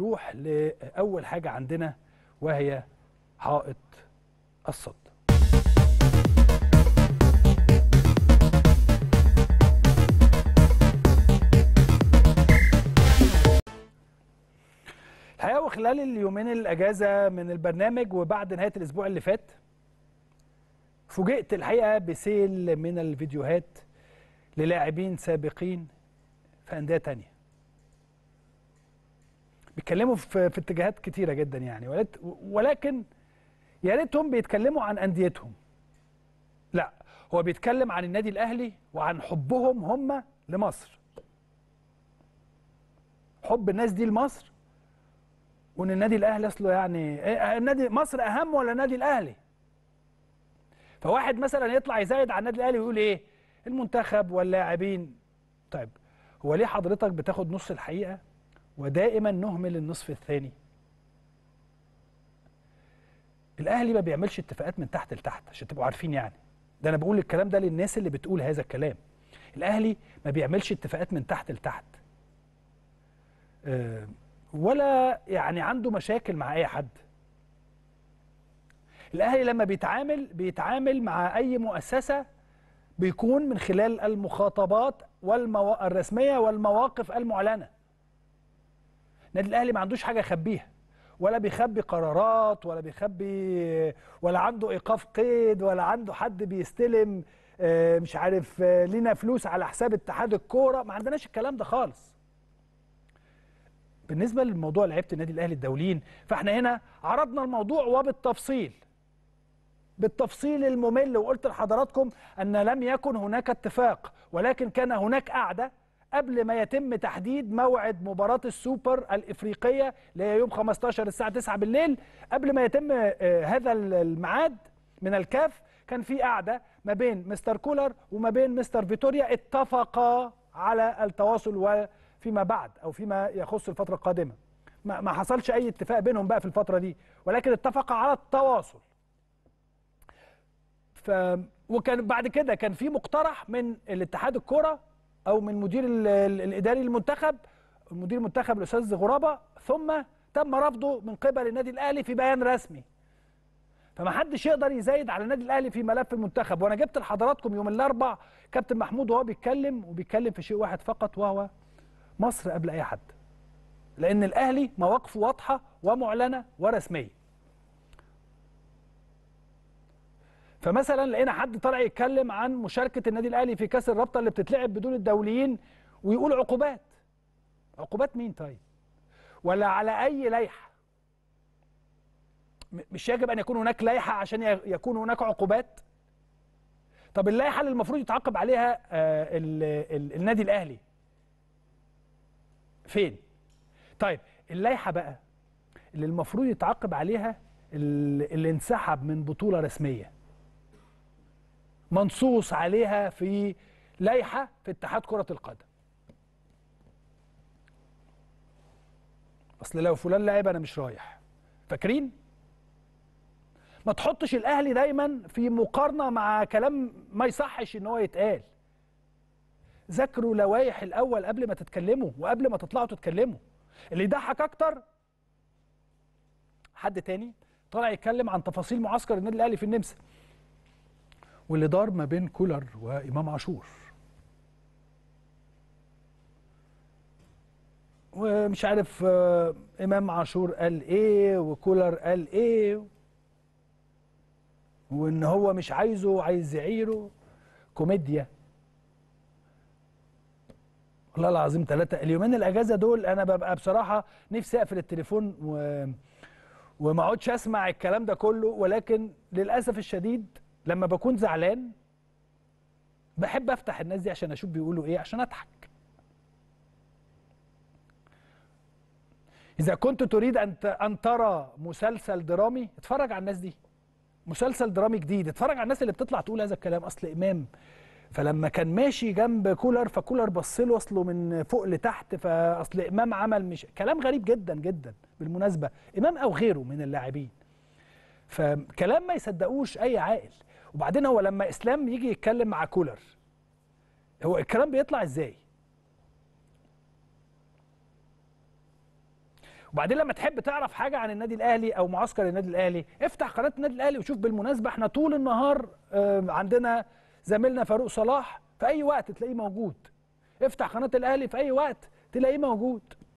نروح لأول حاجة عندنا وهي حائط الصد الحقيقة وخلال اليومين الأجازة من البرنامج وبعد نهاية الأسبوع اللي فات فوجئت الحقيقة بسيل من الفيديوهات للاعبين سابقين في أندية تانية بيتكلموا في, في اتجاهات كتيره جدا يعني ولكن يا ريتهم بيتكلموا عن انديتهم لا هو بيتكلم عن النادي الاهلي وعن حبهم هم لمصر حب الناس دي لمصر وان النادي الاهلي اصله يعني آه، النادي مصر اهم ولا النادي الاهلي فواحد مثلا يطلع يزايد على النادي الاهلي ويقول ايه المنتخب واللاعبين طيب هو ليه حضرتك بتاخد نص الحقيقه ودائما نهمل النصف الثاني الاهلي ما بيعملش اتفاقات من تحت لتحت عشان تبقوا عارفين يعني ده انا بقول الكلام ده للناس اللي بتقول هذا الكلام الاهلي ما بيعملش اتفاقات من تحت لتحت آه، ولا يعني عنده مشاكل مع اي حد الاهلي لما بيتعامل بيتعامل مع اي مؤسسه بيكون من خلال المخاطبات والمو... الرسميه والمواقف المعلنه النادي الاهلي ما عندوش حاجه يخبيها ولا بيخبي قرارات ولا بيخبي ولا عنده ايقاف قيد ولا عنده حد بيستلم آه، مش عارف آه، لينا فلوس على حساب اتحاد الكوره ما عندناش الكلام ده خالص بالنسبه لموضوع لعيبه النادي الاهلي الدوليين فاحنا هنا عرضنا الموضوع وبالتفصيل بالتفصيل الممل وقلت لحضراتكم ان لم يكن هناك اتفاق ولكن كان هناك قاعده قبل ما يتم تحديد موعد مباراة السوبر الإفريقية اللي هي يوم 15 الساعة 9 بالليل قبل ما يتم آه، هذا الميعاد من الكاف كان في قاعدة ما بين مستر كولر وما بين مستر فيتوريا اتفقا على التواصل وفيما بعد أو فيما يخص الفترة القادمة ما حصلش أي اتفاق بينهم بقى في الفترة دي ولكن اتفقا على التواصل ف... وكان بعد كده كان في مقترح من الاتحاد الكرة او من مدير الاداري المنتخب مدير المنتخب الاستاذ غرابه ثم تم رفضه من قبل النادي الاهلي في بيان رسمي فما حدش يقدر يزايد على النادي الاهلي في ملف المنتخب وانا جبت لحضراتكم يوم الاربع كابتن محمود وهو بيتكلم وبيتكلم في شيء واحد فقط وهو مصر قبل اي حد لان الاهلي مواقفه واضحه ومعلنه ورسميه فمثلا لقينا حد طالع يتكلم عن مشاركه النادي الاهلي في كاس الرابطه اللي بتتلعب بدون الدوليين ويقول عقوبات عقوبات مين طيب ولا على اي لائحه مش يجب ان يكون هناك لائحه عشان يكون هناك عقوبات طب اللائحه اللي المفروض يتعاقب عليها الـ آه، الـ النادي الاهلي فين طيب اللائحه بقى اللي المفروض يتعاقب عليها اللي انسحب من بطوله رسميه منصوص عليها في لائحة في اتحاد كرة القدم أصل لو فلان لعب أنا مش رايح فاكرين؟ ما تحطش الأهلي دايما في مقارنة مع كلام ما يصحش إن هو يتقال ذاكروا لوائح الأول قبل ما تتكلموا وقبل ما تطلعوا تتكلموا اللي يضحك أكتر حد تاني طلع يتكلم عن تفاصيل معسكر النادي الأهلي في النمسا واللي دار ما بين كولر وامام عاشور ومش عارف آه، امام عاشور قال ايه وكولر قال ايه وان هو مش عايزه وعايز يعيره كوميديا والله العظيم ثلاثة اليومين الأجازة دول أنا ببقى بصراحة نفسي أقفل التليفون و... وما اقعدش أسمع الكلام ده كله ولكن للأسف الشديد لما بكون زعلان بحب افتح الناس دي عشان اشوف بيقولوا ايه عشان اضحك اذا كنت تريد ان ان ترى مسلسل درامي اتفرج على الناس دي مسلسل درامي جديد اتفرج على الناس اللي بتطلع تقول هذا الكلام اصل امام فلما كان ماشي جنب كولر فكولر بص له اصله من فوق لتحت فاصل امام عمل مش كلام غريب جدا جدا بالمناسبه امام او غيره من اللاعبين فكلام ما يصدقوش اي عاقل وبعدين هو لما اسلام يجي يتكلم مع كولر هو الكلام بيطلع ازاي وبعدين لما تحب تعرف حاجه عن النادي الاهلي او معسكر النادي الاهلي افتح قناه النادي الاهلي وشوف بالمناسبه احنا طول النهار عندنا زميلنا فاروق صلاح في اي وقت تلاقيه موجود افتح قناه الاهلي في اي وقت تلاقيه موجود